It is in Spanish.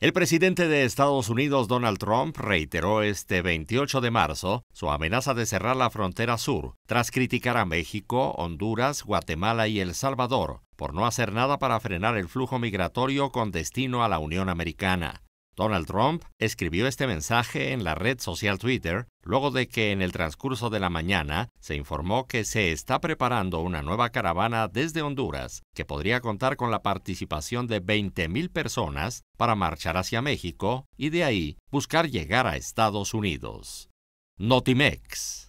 El presidente de Estados Unidos Donald Trump reiteró este 28 de marzo su amenaza de cerrar la frontera sur, tras criticar a México, Honduras, Guatemala y El Salvador por no hacer nada para frenar el flujo migratorio con destino a la Unión Americana. Donald Trump escribió este mensaje en la red social Twitter luego de que en el transcurso de la mañana se informó que se está preparando una nueva caravana desde Honduras que podría contar con la participación de 20.000 personas para marchar hacia México y de ahí buscar llegar a Estados Unidos. Notimex